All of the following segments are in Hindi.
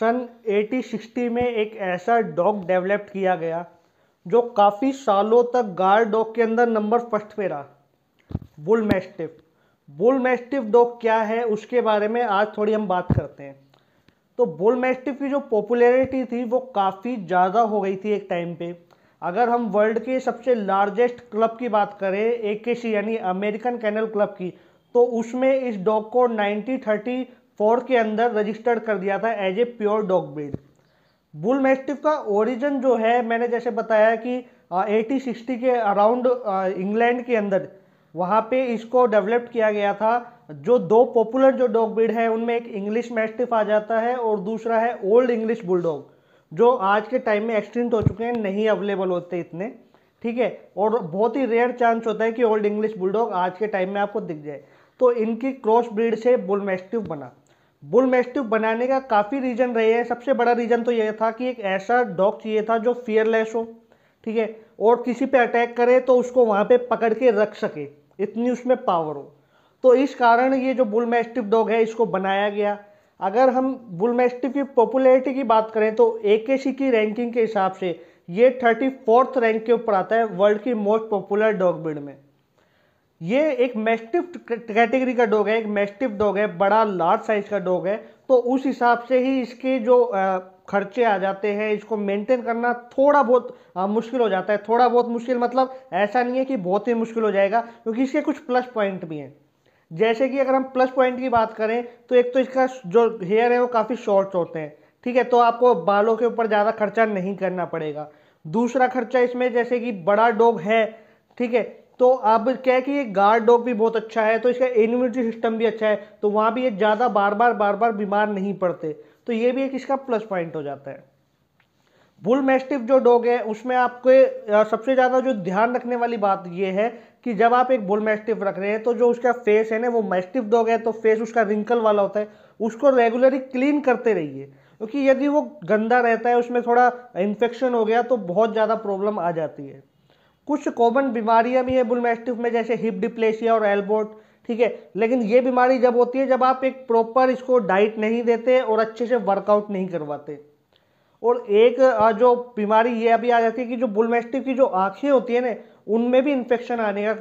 सन 1860 में एक ऐसा डॉग डेवलप किया गया जो काफ़ी सालों तक गार्ड डॉग के अंदर नंबर फर्स्ट पे रहा bull mastiff bull mastiff dog क्या है उसके बारे में आज थोड़ी हम बात करते हैं तो बुल मैस्टिफ की जो पॉपुलैरिटी थी वो काफ़ी ज़्यादा हो गई थी एक टाइम पे अगर हम वर्ल्ड के सबसे लार्जेस्ट क्लब की बात करें ए यानी अमेरिकन कैनल क्लब की तो उसमें इस डॉग को थर्टी फोर के अंदर रजिस्टर्ड कर दिया था as a pure dog breed bull mastiff का ओरिजिन जो है मैंने जैसे बताया कि एटी सिक्सटी के अराउंड इंग्लैंड के अंदर वहाँ पे इसको डेवलप किया गया था जो दो पॉपुलर जो डॉग ब्रीड है उनमें एक इंग्लिश मेस्टिफ आ जाता है और दूसरा है ओल्ड इंग्लिश बुलडॉग जो आज के टाइम में एक्सटिंक्ट हो चुके हैं नहीं अवेलेबल होते इतने ठीक है और बहुत ही रेयर चांस होता है कि ओल्ड इंग्लिश बुलडॉग आज के टाइम में आपको दिख जाए तो इनकी क्रॉस ब्रीड से बुल मेस्टिव बना बुल मेस्टिव बनाने का काफ़ी रीज़न रहे हैं सबसे बड़ा रीज़न तो यह था कि एक ऐसा डॉग चाहिए था जो फियरलेस हो ठीक है और किसी पे अटैक करे तो उसको वहाँ पे पकड़ के रख सके इतनी उसमें पावर हो तो इस कारण ये जो बुल मैस्टिव डॉग है इसको बनाया गया अगर हम बुल मेस्टिव की पॉपुलैरिटी की बात करें तो ए के सी की रैंकिंग के हिसाब से ये थर्टी फोर्थ रैंक के ऊपर आता है वर्ल्ड की मोस्ट पॉपुलर डॉग ब्रीड में ये एक मेस्टिव कैटेगरी का डॉग है एक मेस्टिव डॉग है बड़ा लार्ज साइज़ का डॉग है तो उस हिसाब से ही इसके जो खर्चे आ जाते हैं इसको मेंटेन करना थोड़ा बहुत आ, मुश्किल हो जाता है थोड़ा बहुत मुश्किल मतलब ऐसा नहीं है कि बहुत ही मुश्किल हो जाएगा क्योंकि इसके कुछ प्लस पॉइंट भी हैं जैसे कि अगर हम प्लस पॉइंट की बात करें तो एक तो इसका जो हेयर है वो काफ़ी शॉर्ट होते हैं ठीक है तो आपको बालों के ऊपर ज़्यादा खर्चा नहीं करना पड़ेगा दूसरा खर्चा इसमें जैसे कि बड़ा डॉग है ठीक है तो आप क्या है कि ये गार्ड डॉग भी बहुत अच्छा है तो इसका इम्यूनिटी सिस्टम भी अच्छा है तो वहाँ भी ये ज़्यादा बार बार बार बार बीमार नहीं पड़ते तो ये भी एक इसका प्लस पॉइंट हो जाता है बुल मेस्टिव जो डॉग है उसमें आपको सबसे ज़्यादा जो ध्यान रखने वाली बात ये है कि जब आप एक बुल मेस्टिव रख रहे हैं तो जो उसका फेस है ना वो मेस्टिव डॉग है तो फेस उसका रिंकल वाला होता है उसको रेगुलरली क्लीन करते रहिए क्योंकि यदि वो गंदा रहता है उसमें थोड़ा इन्फेक्शन हो गया तो बहुत ज़्यादा प्रॉब्लम आ जाती है कुछ कॉमन बीमारियां भी हैं बुलमेस्टिफ में जैसे हिप डिप्लेशिया और एल्बोट ठीक है लेकिन ये बीमारी जब होती है जब आप एक प्रॉपर इसको डाइट नहीं देते और अच्छे से वर्कआउट नहीं करवाते और एक जो बीमारी ये अभी आ जाती है कि जो बुलमेस्टिक की जो आँखें होती है ना उनमें भी इन्फेक्शन आने का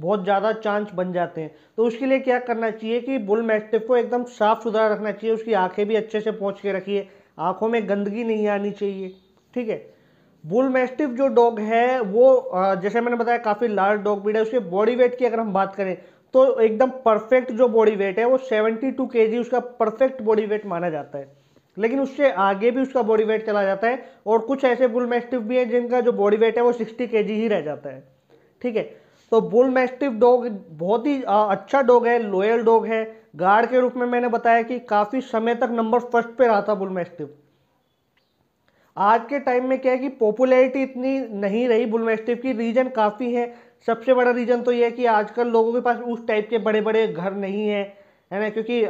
बहुत ज़्यादा चांस बन जाते हैं तो उसके लिए क्या करना चाहिए कि बुल मैस्टिफ को एकदम साफ़ सुथरा रखना चाहिए उसकी आंखें भी अच्छे से पहुँच के रखिए आँखों में गंदगी नहीं आनी चाहिए ठीक है बुल जो डॉग है वो जैसे मैंने बताया काफ़ी लार्ज डॉग ब्रीड है उसके बॉडी वेट की अगर हम बात करें तो एकदम परफेक्ट जो बॉडी वेट है वो 72 टू उसका परफेक्ट बॉडी वेट माना जाता है लेकिन उससे आगे भी उसका बॉडी वेट चला जाता है और कुछ ऐसे बुल भी हैं जिनका जो बॉडी वेट है वो 60 के ही रह जाता है ठीक है तो बुल मेस्टिव डॉग बहुत ही अच्छा डॉग है लोयल डॉग है गार्ड के रूप में मैंने बताया कि काफ़ी समय तक नंबर फर्स्ट पे रहा था बुल आज के टाइम में क्या है कि पॉपुलैरिटी इतनी नहीं रही बुलमेस्टिफ़ की रीज़न काफ़ी है सबसे बड़ा रीज़न तो यह है कि आजकल लोगों के पास उस टाइप के बड़े बड़े घर नहीं हैं है ना क्योंकि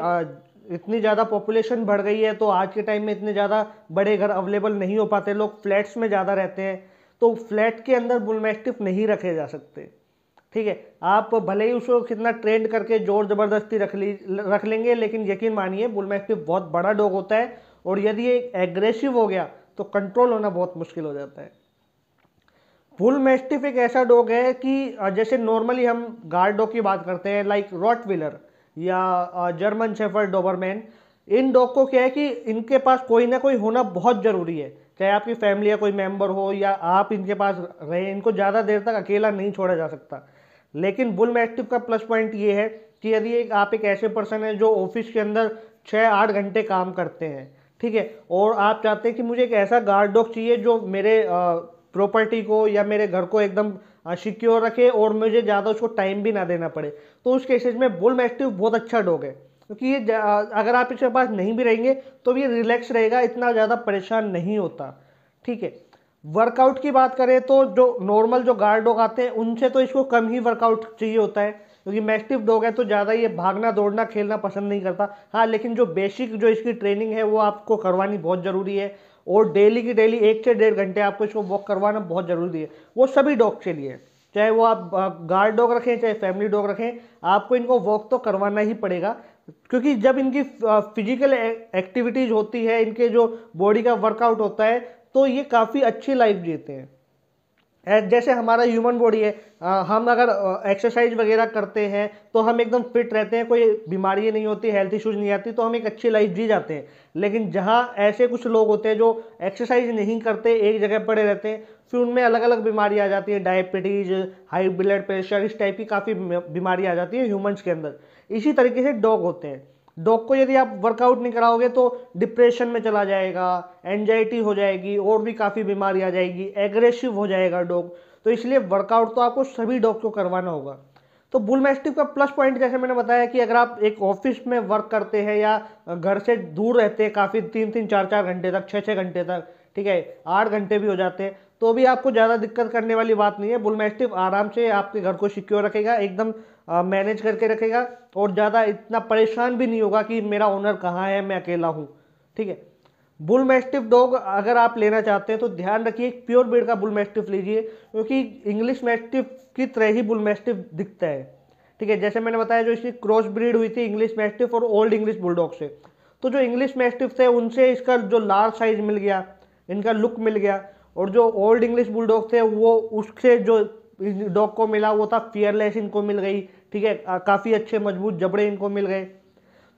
इतनी ज़्यादा पॉपुलेशन बढ़ गई है तो आज के टाइम में इतने ज़्यादा बड़े घर अवेलेबल नहीं हो पाते लोग फ्लैट्स में ज़्यादा रहते हैं तो फ्लैट के अंदर बुलमेस्टिफ नहीं रखे जा सकते ठीक है आप भले ही उसको कितना ट्रेंड करके जोर ज़बरदस्ती रख ली रख लेंगे लेकिन यकीन मानिए बुलमेस्टिफ बहुत बड़ा डॉग होता है और यदि ये एग्रेसिव हो गया तो कंट्रोल होना बहुत मुश्किल हो जाता है फुल मेस्टिफ एक ऐसा डॉग है कि जैसे नॉर्मली हम गार्ड डॉग की बात करते हैं लाइक रॉट व्हीलर या जर्मन शेफर डोबरमैन इन डॉग को क्या है कि इनके पास कोई ना कोई होना बहुत ज़रूरी है चाहे आपकी फैमिली या कोई मेंबर हो या आप इनके पास रहें इनको ज़्यादा देर तक अकेला नहीं छोड़ा जा सकता लेकिन बुल मैस्टिव का प्लस पॉइंट ये है कि यदि आप एक ऐसे पर्सन हैं जो ऑफिस के अंदर छः आठ घंटे काम करते हैं ठीक है और आप चाहते हैं कि मुझे एक ऐसा गार्ड डॉग चाहिए जो मेरे प्रॉपर्टी को या मेरे घर को एकदम सिक्योर रखे और मुझे ज़्यादा उसको टाइम भी ना देना पड़े तो उस केसेज में बुल मैस्टिव बहुत अच्छा डॉग है क्योंकि ये अगर आप इसके पास नहीं भी रहेंगे तो ये रिलैक्स रहेगा इतना ज़्यादा परेशान नहीं होता ठीक है वर्कआउट की बात करें तो जो नॉर्मल जो गार्ड डॉग आते हैं उनसे तो इसको कम ही वर्कआउट चाहिए होता है क्योंकि मैस्टिफ डॉग है तो ज़्यादा ये भागना दौड़ना खेलना पसंद नहीं करता हाँ लेकिन जो बेसिक जो इसकी ट्रेनिंग है वो आपको करवानी बहुत ज़रूरी है और डेली की डेली एक से डेढ़ घंटे आपको इसको वॉक करवाना बहुत ज़रूरी है वो सभी डॉग के लिए चाहे वो आप गार्ड डॉग रखें चाहे फैमिली डॉग रखें आपको इनको वॉक तो करवाना ही पड़ेगा क्योंकि जब इनकी फिजिकल एक्टिविटीज़ होती है इनके जो बॉडी का वर्कआउट होता है तो ये काफ़ी अच्छी लाइफ जीते हैं जैसे हमारा ह्यूमन बॉडी है आ, हम अगर एक्सरसाइज वगैरह करते हैं तो हम एकदम फिट रहते हैं कोई बीमारी नहीं होती हेल्थ इशूज़ नहीं आती तो हम एक अच्छी लाइफ जी जाते हैं लेकिन जहाँ ऐसे कुछ लोग होते हैं जो एक्सरसाइज नहीं करते एक जगह पड़े रहते हैं फिर उनमें अलग अलग बीमारी आ जाती है डायबिटीज़ हाई ब्लड प्रेशर इस टाइप की काफ़ी बीमारी आ जाती है ह्यूमन्स के अंदर इसी तरीके से डॉग होते हैं डॉग को यदि आप वर्कआउट नहीं कराओगे तो डिप्रेशन में चला जाएगा एनजाइटी हो जाएगी और भी काफ़ी बीमारी आ जाएगी एग्रेसिव हो जाएगा डॉग तो इसलिए वर्कआउट तो आपको सभी डॉग को करवाना होगा तो बुल मैस्टिफ का प्लस पॉइंट जैसे मैंने बताया कि अगर आप एक ऑफिस में वर्क करते हैं या घर से दूर रहते हैं काफ़ी तीन तीन चार चार घंटे तक छः छः घंटे तक ठीक है आठ घंटे भी हो जाते हैं तो भी आपको ज़्यादा दिक्कत करने वाली बात नहीं है बुल मैस्टिफ आराम से आपके घर को सिक्योर रखेगा एकदम मैनेज करके रखेगा और ज़्यादा इतना परेशान भी नहीं होगा कि मेरा ओनर कहाँ है मैं अकेला हूँ ठीक है बुल मैस्टिफ डॉग अगर आप लेना चाहते हैं तो ध्यान रखिए एक प्योर ब्रीड का बुल मैस्टिफ लीजिए क्योंकि इंग्लिश मैस्टिफ की तरह ही बुल मैस्टिफ दिखता है ठीक है जैसे मैंने बताया जो इसकी क्रॉस ब्रीड हुई थी इंग्लिश मैस्टिफ और ओल्ड इंग्लिश बुलडॉग से तो जो इंग्लिश मैस्टिफ थे उनसे इसका जो लार्ज साइज मिल गया इनका लुक मिल गया और जो ओल्ड इंग्लिश बुलडॉग थे वो उससे जो डॉग को मिला वो था फियरलेस इनको मिल गई ठीक है काफ़ी अच्छे मजबूत जबड़े इनको मिल गए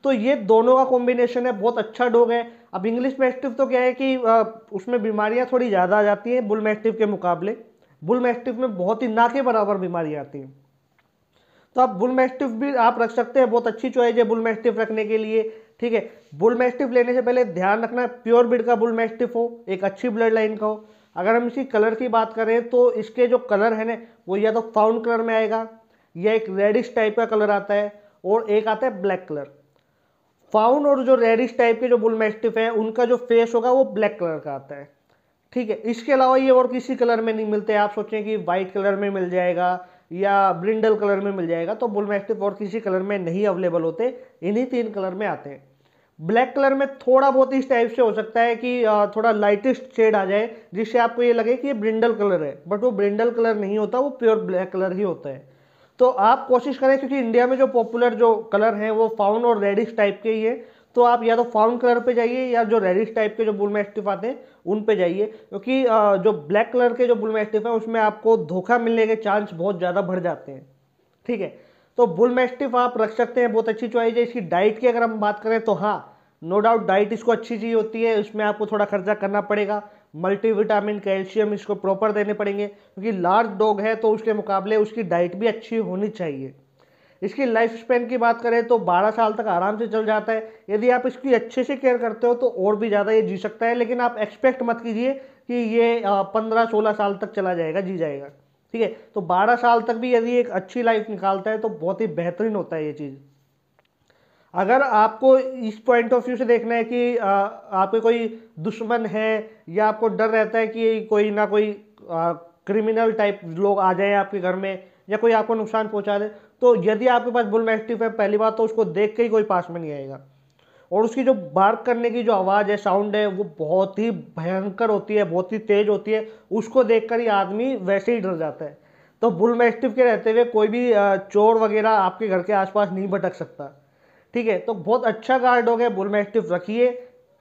तो ये दोनों का कॉम्बिनेशन है बहुत अच्छा डोग है अब इंग्लिश मैस्टिव तो क्या है कि आ, उसमें बीमारियाँ थोड़ी ज़्यादा आ जाती हैं बुल मैस्टिव के मुकाबले बुल मैस्टिव में बहुत ही ना के बराबर बीमारियाँ आती हैं तो आप बुल मैस्टिव भी आप रख सकते हैं बहुत अच्छी चॉइस है बुल मैस्टिव रखने के लिए ठीक है बुल मैस्टिव लेने से पहले ध्यान रखना प्योर ब्रिड का बुल मैस्टिव हो एक अच्छी ब्लड लाइन का हो अगर हम इसी कलर की बात करें तो इसके जो कलर है ना वो या तो फाउंड कलर में आएगा या एक रेडिश टाइप का कलर आता है और एक आता है ब्लैक कलर फाउन और जो रेडिश टाइप के जो बुल मैस्टिफ है उनका जो फेस होगा वो ब्लैक कलर का आता है ठीक है इसके अलावा ये और किसी कलर में नहीं मिलते आप सोचें कि वाइट कलर में मिल जाएगा या ब्रिंडल कलर में मिल जाएगा तो बुल मैस्टिफ और किसी कलर में नहीं अवेलेबल होते इन्हीं तीन कलर में आते हैं ब्लैक कलर में थोड़ा बहुत इस टाइप से हो सकता है कि थोड़ा लाइटेस्ट शेड आ जाए जिससे आपको ये लगे कि ये ब्रिंडल कलर है बट वो ब्रिंडल कलर नहीं होता वो प्योर ब्लैक कलर ही होता है तो आप कोशिश करें क्योंकि इंडिया में जो पॉपुलर जो कलर हैं वो फाउन और रेडिश टाइप के ही हैं तो आप या तो फाउन कलर पे जाइए या जो रेडिश टाइप के जो बुल मैस्टिफ आते हैं उन पे जाइए क्योंकि जो ब्लैक कलर के जो बुल मैस्टिफ हैं उसमें आपको धोखा मिलने के चांस बहुत ज़्यादा बढ़ जाते हैं ठीक है तो बुल मैस्टिफ आप रख सकते हैं बहुत अच्छी चॉइस है इसकी डाइट की अगर हम बात करें तो हाँ नो डाउट डाइट इसको अच्छी चीज़ होती है उसमें आपको थोड़ा खर्चा करना पड़ेगा मल्टीविटामिन कैल्शियम इसको प्रॉपर देने पड़ेंगे क्योंकि लार्ज डॉग है तो उसके मुकाबले उसकी डाइट भी अच्छी होनी चाहिए इसकी लाइफ स्पेन की बात करें तो 12 साल तक आराम से चल जाता है यदि आप इसकी अच्छे से केयर करते हो तो और भी ज़्यादा ये जी सकता है लेकिन आप एक्सपेक्ट मत कीजिए कि ये 15-16 साल तक चला जाएगा जी जाएगा ठीक है तो 12 साल तक भी यदि एक अच्छी लाइफ निकालता है तो बहुत ही बेहतरीन होता है ये चीज़ अगर आपको इस पॉइंट ऑफ व्यू से देखना है कि आपके कोई दुश्मन है या आपको डर रहता है कि कोई ना कोई आ, क्रिमिनल टाइप लोग आ जाए आपके घर में या कोई आपको नुकसान पहुंचा दे तो यदि आपके पास बुल मैस्टिफ है पहली बात तो उसको देख के ही कोई पास में नहीं आएगा और उसकी जो बार्क करने की जो आवाज़ है साउंड है वो बहुत ही भयंकर होती है बहुत ही तेज़ होती है उसको देख ही आदमी वैसे ही डर जाता है तो बुल मैस्टिफ के रहते हुए कोई भी चोर वगैरह आपके घर के आसपास नहीं भटक सकता ठीक है तो बहुत अच्छा कार्ड हो गया बुल में एक्टिव रखिए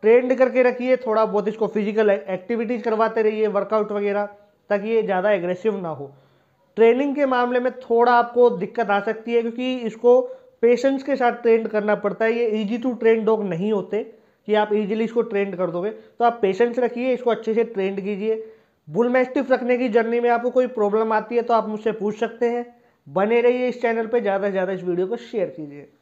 ट्रेंड करके रखिए थोड़ा बहुत इसको फिजिकल एक्टिविटीज़ करवाते रहिए वर्कआउट वगैरह ताकि ये ज़्यादा एग्रेसिव ना हो ट्रेनिंग के मामले में थोड़ा आपको दिक्कत आ सकती है क्योंकि इसको पेशेंस के साथ ट्रेंड करना पड़ता है ये ईजी टू ट्रेन डॉग नहीं होते कि आप इजीली इसको ट्रेंड कर दोगे तो आप पेशेंस रखिए इसको अच्छे से ट्रेंड कीजिए बुल मैस्टिफ रखने की जर्नी में आपको कोई प्रॉब्लम आती है तो आप मुझसे पूछ सकते हैं बने रहिए इस चैनल पर ज़्यादा से ज़्यादा इस वीडियो को शेयर कीजिए